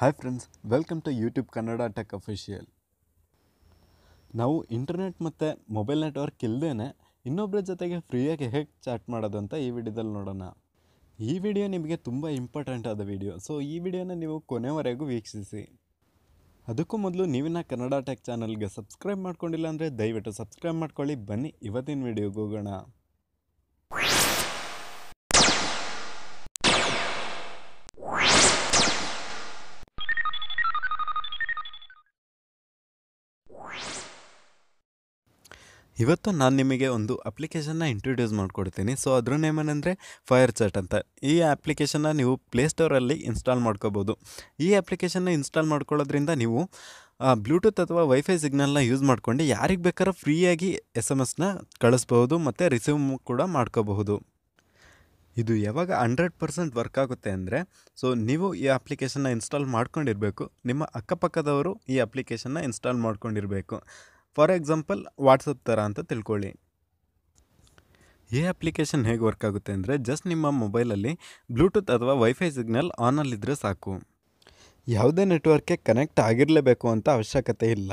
hi friends welcome to YouTube Kannada tech official ನಾವು internet ಮತ್ತು mobile network ಇಲ್ಲದೇ ಇನ್ನೊಬ್ಬರ ಜೊತೆಗೆ ಫ್ರೀಯಾಗಿ ಹೇಗೆ ಚಾಟ್ ಮಾಡೋದು ಅಂತ ಈ ವಿಡಿಯೋದಲ್ಲಿ ನೋಡೋಣ ಈ ವಿಡಿಯೋ ನಿಮಗೆ ತುಂಬ ಇಂಪಾರ್ಟೆಂಟ್ ಆದ ವಿಡಿಯೋ ಸೊ ಈ ವಿಡಿಯೋನ ನೀವು ಕೊನೆವರೆಗೂ ವೀಕ್ಷಿಸಿ ಅದಕ್ಕೂ ಮೊದಲು ನೀವಿನ ಕನ್ನಡ ಟೆಕ್ ಚಾನಲ್ಗೆ ಸಬ್ಸ್ಕ್ರೈಬ್ ಮಾಡ್ಕೊಂಡಿಲ್ಲ ಅಂದರೆ ದಯವಿಟ್ಟು ಸಬ್ಸ್ಕ್ರೈಬ್ ಮಾಡ್ಕೊಳ್ಳಿ ಬನ್ನಿ ಇವತ್ತಿನ ವಿಡಿಯೋಗೆ ಹೋಗೋಣ ಇವತ್ತು ನಾನು ನಿಮಗೆ ಒಂದು ಅಪ್ಲಿಕೇಶನ್ನ ಇಂಟ್ರೊಡ್ಯೂಸ್ ಮಾಡಿಕೊಡ್ತೀನಿ ಸೊ ಅದ್ರ ನೇಮ್ ಏನಂದರೆ ಫೈರ್ ಚಾಟ್ ಅಂತ ಈ ಅಪ್ಲಿಕೇಶನ್ನ ನೀವು ಪ್ಲೇಸ್ಟೋರಲ್ಲಿ ಇನ್ಸ್ಟಾಲ್ ಮಾಡ್ಕೋಬೋದು ಈ ಅಪ್ಲಿಕೇಶನ್ನ ಇನ್ಸ್ಟಾಲ್ ಮಾಡ್ಕೊಳ್ಳೋದ್ರಿಂದ ನೀವು ಬ್ಲೂಟೂತ್ ಅಥವಾ ವೈಫೈ ಸಿಗ್ನಲ್ನ ಯೂಸ್ ಮಾಡ್ಕೊಂಡು ಯಾರಿಗೆ ಬೇಕಾದ್ರೂ ಫ್ರೀಯಾಗಿ ಎಸ್ ಎಮ್ ಎಸ್ನ ಕಳಿಸ್ಬೋದು ಮತ್ತು ರಿಸೀವ್ ಕೂಡ ಮಾಡ್ಕೋಬಹುದು ಇದು ಯಾವಾಗ ಹಂಡ್ರೆಡ್ ಪರ್ಸೆಂಟ್ ವರ್ಕ್ ಆಗುತ್ತೆ ಅಂದರೆ ಸೊ ನೀವು ಈ ಅಪ್ಲಿಕೇಶನ್ನ ಇನ್ಸ್ಟಾಲ್ ಮಾಡ್ಕೊಂಡಿರಬೇಕು ನಿಮ್ಮ ಅಕ್ಕಪಕ್ಕದವರು ಈ ಅಪ್ಲಿಕೇಶನ್ನ ಇನ್ಸ್ಟಾಲ್ ಮಾಡ್ಕೊಂಡಿರಬೇಕು ಫಾರ್ ಎಕ್ಸಾಂಪಲ್ ವಾಟ್ಸಪ್ ಥರ ಅಂತ ತಿಳ್ಕೊಳ್ಳಿ ಈ ಅಪ್ಲಿಕೇಶನ್ ಹೇಗೆ ವರ್ಕ್ ಆಗುತ್ತೆ ಅಂದರೆ ಜಸ್ಟ್ ನಿಮ್ಮ ಮೊಬೈಲಲ್ಲಿ ಬ್ಲೂಟೂತ್ ಅಥವಾ ವೈಫೈ ಸಿಗ್ನಲ್ ಆನಲ್ಲಿದ್ದರೆ ಸಾಕು ಯಾವುದೇ ನೆಟ್ವರ್ಕ್ಗೆ ಕನೆಕ್ಟ್ ಆಗಿರಲೇಬೇಕು ಅಂತ ಅವಶ್ಯಕತೆ ಇಲ್ಲ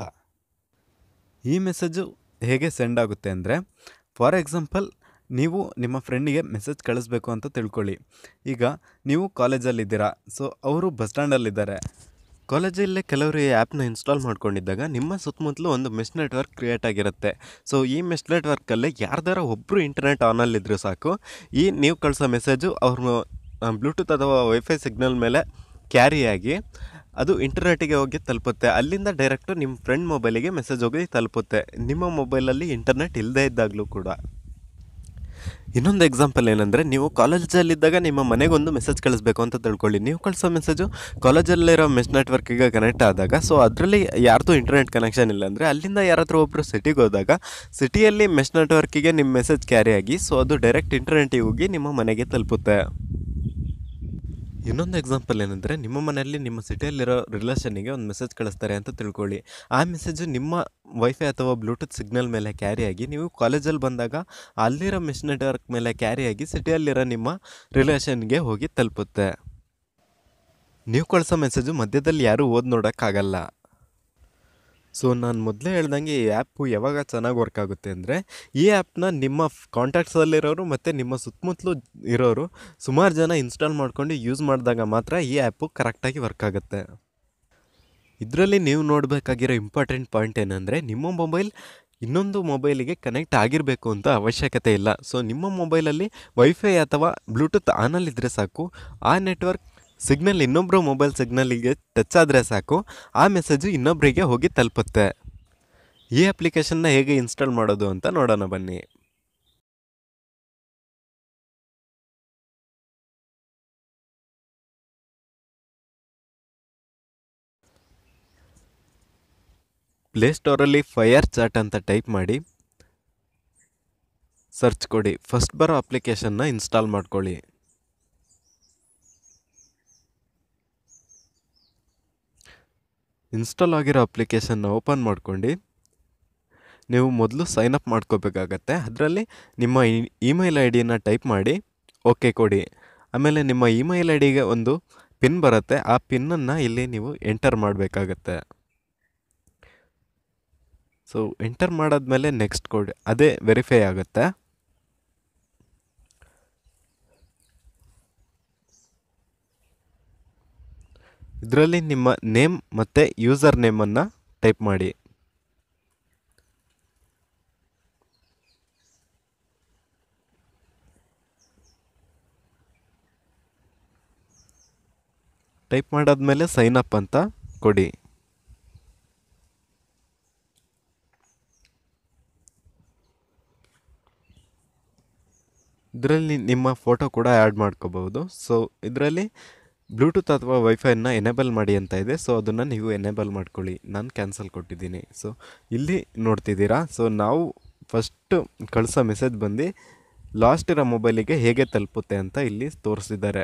ಈ ಮೆಸೇಜು ಹೇಗೆ ಸೆಂಡ್ ಆಗುತ್ತೆ ಅಂದರೆ ಫಾರ್ ಎಕ್ಸಾಂಪಲ್ ನೀವು ನಿಮ್ಮ ಫ್ರೆಂಡಿಗೆ ಮೆಸೇಜ್ ಕಳಿಸ್ಬೇಕು ಅಂತ ತಿಳ್ಕೊಳ್ಳಿ ಈಗ ನೀವು ಕಾಲೇಜಲ್ಲಿದ್ದೀರಾ ಸೊ ಅವರು ಬಸ್ ಸ್ಟ್ಯಾಂಡಲ್ಲಿದ್ದಾರೆ ಕಾಲೇಜಲ್ಲಿ ಕೆಲವರು ಈ ಆ್ಯಪ್ನ ಇನ್ಸ್ಟಾಲ್ ಮಾಡ್ಕೊಂಡಿದ್ದಾಗ ನಿಮ್ಮ ಸುತ್ತಮುತ್ತಲು ಒಂದು ಮೆಶ್ ನೆಟ್ವರ್ಕ್ ಕ್ರಿಯೇಟ್ ಆಗಿರುತ್ತೆ ಸೊ ಈ ಮೆಶ್ ನೆಟ್ವರ್ಕಲ್ಲಿ ಯಾರ್ದಾರ ಒಬ್ಬರು ಇಂಟರ್ನೆಟ್ ಆನಲ್ಲಿದ್ದರೂ ಸಾಕು ಈ ನೀವು ಕಳಿಸೋ ಮೆಸೇಜು ಅವ್ರ ಬ್ಲೂಟೂತ್ ಅಥವಾ ವೈಫೈ ಸಿಗ್ನಲ್ ಮೇಲೆ ಕ್ಯಾರಿಯಾಗಿ ಅದು ಇಂಟರ್ನೆಟ್ಗೆ ಹೋಗಿ ತಲುಪುತ್ತೆ ಅಲ್ಲಿಂದ ಡೈರೆಕ್ಟು ನಿಮ್ಮ ಫ್ರೆಂಡ್ ಮೊಬೈಲಿಗೆ ಮೆಸೇಜ್ ಹೋಗಿ ತಲುಪುತ್ತೆ ನಿಮ್ಮ ಮೊಬೈಲಲ್ಲಿ ಇಂಟರ್ನೆಟ್ ಇಲ್ಲದೇ ಇದ್ದಾಗಲೂ ಕೂಡ ಇನ್ನೊಂದು ಎಕ್ಸಾಂಪಲ್ ಏನಂದರೆ ನೀವು ಕಾಲೇಜಲ್ಲಿದ್ದಾಗ ನಿಮ್ಮ ಮನೆಗೊಂದು ಮೆಸೇಜ್ ಕಳಿಸ್ಬೇಕು ಅಂತ ತಿಳ್ಕೊಳ್ಳಿ ನೀವು ಕಳಿಸೋ ಮೆಸೇಜು ಕಾಲೇಜಲ್ಲಿರೋ ಮೆಸ್ ನೆಟ್ವರ್ಕಿಗೆ ಕನೆಕ್ಟ್ ಆದಾಗ ಸೊ ಅದರಲ್ಲಿ ಯಾರ್ದು ಇಂಟರ್ನೆಟ್ ಕನೆಕ್ಷನ್ ಇಲ್ಲ ಅಂದರೆ ಅಲ್ಲಿಂದ ಯಾರಾದರೂ ಒಬ್ಬರು ಸಿಟಿಗೆ ಹೋದಾಗ ಸಿಟಿಯಲ್ಲಿ ಮೆಸ್ ನೆಟ್ವರ್ಕಿಗೆ ನಿಮ್ಮ ಮೆಸೇಜ್ ಕ್ಯಾರಿ ಆಗಿ ಸೊ ಅದು ಡೈರೆಕ್ಟ್ ಇಂಟರ್ನೆಟಿಗೆ ಹೋಗಿ ನಿಮ್ಮ ಮನೆಗೆ ತಲುಪುತ್ತೆ ಇನ್ನೊಂದು ಎಕ್ಸಾಂಪಲ್ ಏನಂದರೆ ನಿಮ್ಮ ಮನೆಯಲ್ಲಿ ನಿಮ್ಮ ಸಿಟಿಯಲ್ಲಿರೋ ರಿಲೇಷನಿಗೆ ಒಂದು ಮೆಸೇಜ್ ಕಳಿಸ್ತಾರೆ ಅಂತ ತಿಳ್ಕೊಳ್ಳಿ ಆ ಮೆಸೇಜು ನಿಮ್ಮ ವೈಫೈ ಅಥವಾ ಬ್ಲೂಟೂತ್ ಸಿಗ್ನಲ್ ಮೇಲೆ ಕ್ಯಾರಿ ಆಗಿ ನೀವು ಕಾಲೇಜಲ್ಲಿ ಬಂದಾಗ ಅಲ್ಲಿರೋ ಮಿಸ್ ನೆಟ್ವರ್ಕ್ ಮೇಲೆ ಕ್ಯಾರಿ ಆಗಿ ಸಿಟಿಯಲ್ಲಿರೋ ನಿಮ್ಮ ರಿಲೇಷನ್ಗೆ ಹೋಗಿ ತಲುಪುತ್ತೆ ನೀವು ಕಳಿಸೋ ಮೆಸೇಜು ಮಧ್ಯದಲ್ಲಿ ಯಾರೂ ಓದಿ ನೋಡೋಕ್ಕಾಗಲ್ಲ ಸೊ ನಾನು ಮೊದಲೇ ಹೇಳ್ದಂಗೆ ಈ ಆ್ಯಪು ಯಾವಾಗ ಚೆನ್ನಾಗಿ ವರ್ಕ್ ಆಗುತ್ತೆ ಅಂದರೆ ಈ ಆ್ಯಪ್ನ ನಿಮ್ಮ ಕಾಂಟ್ಯಾಕ್ಟ್ಸಲ್ಲಿರೋರು ಮತ್ತು ನಿಮ್ಮ ಸುತ್ತಮುತ್ತಲು ಇರೋರು ಸುಮಾರು ಜನ ಇನ್ಸ್ಟಾಲ್ ಮಾಡ್ಕೊಂಡು ಯೂಸ್ ಮಾಡಿದಾಗ ಮಾತ್ರ ಈ ಆ್ಯಪು ಕರೆಕ್ಟಾಗಿ ವರ್ಕ್ ಆಗುತ್ತೆ ಇದರಲ್ಲಿ ನೀವು ನೋಡಬೇಕಾಗಿರೋ ಇಂಪಾರ್ಟೆಂಟ್ ಪಾಯಿಂಟ್ ಏನಂದರೆ ನಿಮ್ಮ ಮೊಬೈಲ್ ಇನ್ನೊಂದು ಮೊಬೈಲಿಗೆ ಕನೆಕ್ಟ್ ಆಗಿರಬೇಕು ಅಂತ ಅವಶ್ಯಕತೆ ಇಲ್ಲ ಸೊ ನಿಮ್ಮ ಮೊಬೈಲಲ್ಲಿ ವೈಫೈ ಅಥವಾ ಬ್ಲೂಟೂತ್ ಆನಲ್ಲಿದ್ದರೆ ಸಾಕು ಆ ನೆಟ್ವರ್ಕ್ ಸಿಗ್ನಲ್ ಇನ್ನೊಬ್ಬರು ಮೊಬೈಲ್ ಸಿಗ್ನಲಿಗೆ ಟಚ್ ಆದರೆ ಸಾಕು ಆ ಮೆಸೇಜು ಇನ್ನೊಬ್ಬರಿಗೆ ಹೋಗಿ ತಲುಪುತ್ತೆ ಈ ಅಪ್ಲಿಕೇಶನ್ನ ಹೇಗೆ ಇನ್ಸ್ಟಾಲ್ ಮಾಡೋದು ಅಂತ ನೋಡೋಣ ಬನ್ನಿ ಪ್ಲೇ ಸ್ಟೋರಲ್ಲಿ ಫೈರ್ ಚಾಟ್ ಅಂತ ಟೈಪ್ ಮಾಡಿ ಸರ್ಚ್ ಕೊಡಿ ಫಸ್ಟ್ ಬರೋ ಅಪ್ಲಿಕೇಶನ್ನ ಇನ್ಸ್ಟಾಲ್ ಮಾಡ್ಕೊಳ್ಳಿ ಇನ್ಸ್ಟಾಲ್ ಆಗಿರೋ ಅಪ್ಲಿಕೇಶನ್ನ ಓಪನ್ ಮಾಡ್ಕೊಂಡು ನೀವು ಮೊದಲು ಸೈನ್ ಅಪ್ ಮಾಡ್ಕೋಬೇಕಾಗತ್ತೆ ಅದರಲ್ಲಿ ನಿಮ್ಮ ಇಮೇಲ್ ಐ ಡಿಯನ್ನು ಟೈಪ್ ಮಾಡಿ ಓಕೆ ಕೊಡಿ ಆಮೇಲೆ ನಿಮ್ಮ ಇಮೇಲ್ ಐ ಡಿಗೆ ಒಂದು ಪಿನ್ ಬರುತ್ತೆ ಆ ಪಿನ್ನನ್ನು ಇಲ್ಲಿ ನೀವು ಎಂಟರ್ ಮಾಡಬೇಕಾಗತ್ತೆ ಸೊ ಎಂಟರ್ ಮಾಡಾದ್ಮೇಲೆ ನೆಕ್ಸ್ಟ್ ಕೋಡ್ ಅದೇ ವೆರಿಫೈ ಆಗುತ್ತೆ ಇದರಲ್ಲಿ ನಿಮ್ಮ ನೇಮ್ ಮತ್ತು ಯೂಸರ್ ನೇಮನ್ನು ಟೈಪ್ ಮಾಡಿ ಟೈಪ್ ಮಾಡಾದ್ಮೇಲೆ ಸೈನ್ ಅಪ್ ಅಂತ ಕೊಡಿ ಇದರಲ್ಲಿ ನಿಮ್ಮ ಫೋಟೋ ಕೂಡ ಆ್ಯಡ್ ಮಾಡ್ಕೋಬಹುದು ಸೊ ಇದರಲ್ಲಿ ಬ್ಲೂಟೂತ್ ಅಥವಾ ವೈಫೈನ ಎನೇಬಲ್ ಮಾಡಿ ಅಂತ ಇದೆ ಸೊ ಅದನ್ನು ನೀವು ಎನೇಬಲ್ ಮಾಡ್ಕೊಳ್ಳಿ ನಾನು ಕ್ಯಾನ್ಸಲ್ ಕೊಟ್ಟಿದ್ದೀನಿ ಸೊ ಇಲ್ಲಿ ನೋಡ್ತಿದ್ದೀರಾ ಸೊ ನಾವು ಫಸ್ಟು ಕಳಿಸೋ ಮೆಸೇಜ್ ಬಂದು ಲಾಸ್ಟ್ ಇರೋ ಮೊಬೈಲಿಗೆ ಹೇಗೆ ತಲುಪುತ್ತೆ ಅಂತ ಇಲ್ಲಿ ತೋರಿಸಿದ್ದಾರೆ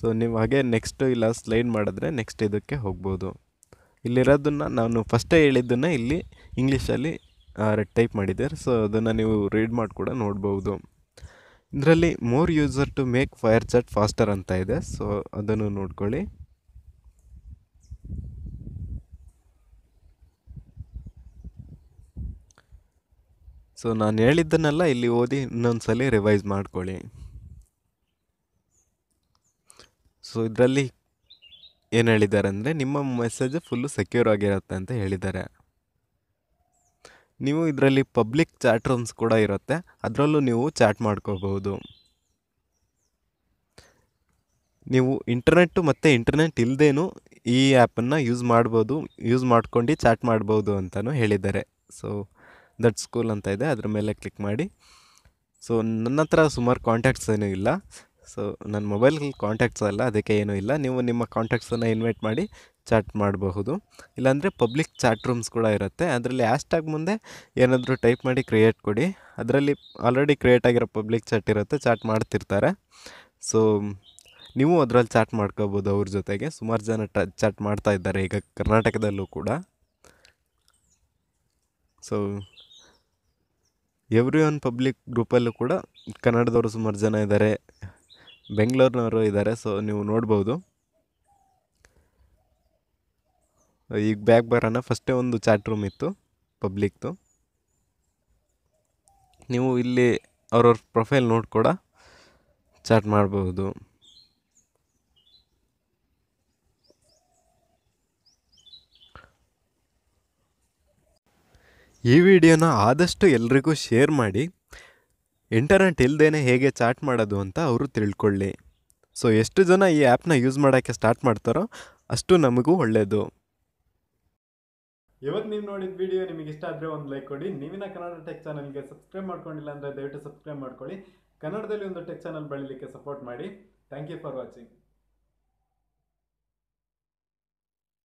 ಸೊ ನೀವು ಹಾಗೆ ನೆಕ್ಸ್ಟು ಇಲ್ಲ ಸ್ಲೈಡ್ ಮಾಡಿದ್ರೆ ನೆಕ್ಸ್ಟ್ ಇದಕ್ಕೆ ಹೋಗ್ಬೋದು ಇಲ್ಲಿರೋದನ್ನು ನಾನು ಫಸ್ಟೇ ಹೇಳಿದ್ದನ್ನು ಇಲ್ಲಿ ಇಂಗ್ಲೀಷಲ್ಲಿ ರೆಡ್ ಟೈಪ್ ಮಾಡಿದ್ದಾರೆ ಸೊ ಅದನ್ನು ನೀವು ರೀಡ್ ಮಾಡಿ ಕೂಡ ನೋಡ್ಬೋದು ಇದರಲ್ಲಿ more user to make FireChat faster ಅಂತ ಇದೆ ಸೊ ಅದನ್ನು ನೋಡ್ಕೊಳ್ಳಿ ಸೊ ನಾನು ಹೇಳಿದ್ದನ್ನೆಲ್ಲ ಇಲ್ಲಿ ಓದಿ ಇನ್ನೊಂದು ರಿವೈಸ್ ಮಾಡ್ಕೊಳ್ಳಿ ಸೊ ಇದರಲ್ಲಿ ಏನು ಹೇಳಿದ್ದಾರೆ ಅಂದರೆ ನಿಮ್ಮ ಮೆಸೇಜ್ ಫುಲ್ಲು ಸೆಕ್ಯೂರ್ ಆಗಿರುತ್ತೆ ಅಂತ ಹೇಳಿದ್ದಾರೆ ನೀವು ಇದರಲ್ಲಿ ಪಬ್ಲಿಕ್ ಚಾಟ್ ರೂಮ್ಸ್ ಕೂಡ ಇರುತ್ತೆ ಅದರಲ್ಲೂ ನೀವು ಚಾಟ್ ಮಾಡ್ಕೋಬಹುದು ನೀವು ಇಂಟರ್ನೆಟ್ಟು ಮತ್ತು ಇಂಟರ್ನೆಟ್ ಇಲ್ಲದೇನು ಈ ಆ್ಯಪನ್ನು ಯೂಸ್ ಮಾಡ್ಬೋದು ಯೂಸ್ ಮಾಡ್ಕೊಂಡು ಚಾಟ್ ಮಾಡ್ಬೋದು ಅಂತಲೂ ಹೇಳಿದ್ದಾರೆ ಸೊ ದಟ್ ಸ್ಕೂಲ್ ಅಂತ ಇದೆ ಅದ್ರ ಮೇಲೆ ಕ್ಲಿಕ್ ಮಾಡಿ ಸೊ ನನ್ನ ಹತ್ರ ಸುಮಾರು ಕಾಂಟ್ಯಾಕ್ಟ್ಸ್ ಏನೂ ಇಲ್ಲ ಸೊ ನನ್ನ ಮೊಬೈಲ್ ಕಾಂಟ್ಯಾಕ್ಟ್ಸ್ ಅಲ್ಲ ಅದಕ್ಕೆ ಏನೂ ಇಲ್ಲ ನೀವು ನಿಮ್ಮ ಕಾಂಟ್ಯಾಕ್ಟ್ಸನ್ನು ಇನ್ವೈಟ್ ಮಾಡಿ ಚಾಟ್ ಮಾಡಬಹುದು ಇಲ್ಲಾಂದರೆ ಪಬ್ಲಿಕ್ ಚಾಟ್ ರೂಮ್ಸ್ ಕೂಡ ಇರುತ್ತೆ ಅದರಲ್ಲಿ ಹ್ಯಾಶ್ಟ್ಯಾಗ್ ಮುಂದೆ ಏನಾದರೂ ಟೈಪ್ ಮಾಡಿ ಕ್ರಿಯೇಟ್ ಕೊಡಿ ಅದರಲ್ಲಿ ಆಲ್ರೆಡಿ ಕ್ರಿಯೇಟ್ ಆಗಿರೋ ಪಬ್ಲಿಕ್ ಚಾಟ್ ಇರುತ್ತೆ ಚಾಟ್ ಮಾಡ್ತಿರ್ತಾರೆ ಸೊ ನೀವು ಅದರಲ್ಲಿ ಚಾಟ್ ಮಾಡ್ಕೋಬೋದು ಅವ್ರ ಜೊತೆಗೆ ಸುಮಾರು ಜನ ಟ ಚಾಟ್ ಮಾಡ್ತಾ ಇದ್ದಾರೆ ಈಗ ಕರ್ನಾಟಕದಲ್ಲೂ ಕೂಡ ಸೊ ಎವ್ರಿ ಒನ್ ಪಬ್ಲಿಕ್ ಗ್ರೂಪಲ್ಲೂ ಕೂಡ ಕನ್ನಡದವರು ಸುಮಾರು ಜನ ಇದ್ದಾರೆ ಬೆಂಗಳೂರಿನವರು ಇದ್ದಾರೆ ಸೊ ನೀವು ನೋಡ್ಬೋದು ಈಗ ಬ್ಯಾಗ್ ಬರೋಣ ಫಸ್ಟೇ ಒಂದು ಚಾಟ್ ರೂಮ್ ಇತ್ತು ಪಬ್ಲಿಕ್ದು ನೀವು ಇಲ್ಲಿ ಅವ್ರವ್ರ ಪ್ರೊಫೈಲ್ ನೋಡಿ ಕೂಡ ಚಾಟ್ ಮಾಡ್ಬೋದು ಈ ವಿಡಿಯೋನ ಆದಷ್ಟು ಎಲ್ರಿಗೂ ಶೇರ್ ಮಾಡಿ ಇಂಟರ್ನೆಟ್ ಇಲ್ಲದೇ ಹೇಗೆ ಚಾಟ್ ಮಾಡೋದು ಅಂತ ಅವರು ತಿಳ್ಕೊಳ್ಳಿ ಸೊ ಎಷ್ಟು ಜನ ಈ ಆ್ಯಪ್ನ ಯೂಸ್ ಮಾಡೋಕ್ಕೆ ಸ್ಟಾರ್ಟ್ ಮಾಡ್ತಾರೋ ಅಷ್ಟು ನಮಗೂ ಒಳ್ಳೆಯದು ಇವತ್ತು ನೀವು ನೋಡಿದ ವಿಡಿಯೋ ನಿಮಗೆ ಇಷ್ಟ ಆದರೆ ಒಂದು ಲೈಕ್ ಕೊಡಿ ನೀವಿನ ಕನ್ನಡ ಟೆಕ್ ಚಾನಲ್ಗೆ ಸಬ್ಸ್ಕ್ರೈಬ್ ಮಾಡ್ಕೊಂಡಿಲ್ಲ ಅಂದರೆ ದಯವಿಟ್ಟು ಸಬ್ಸ್ಕ್ರೈಬ್ ಮಾಡ್ಕೊಳ್ಳಿ ಕನ್ನಡದಲ್ಲಿ ಒಂದು ಟೆಕ್ ಚಾನಲ್ ಬೆಳೀಲಿಕ್ಕೆ ಸಪೋರ್ಟ್ ಮಾಡಿ ಥ್ಯಾಂಕ್ ಯು ಫಾರ್ ವಾಚಿಂಗ್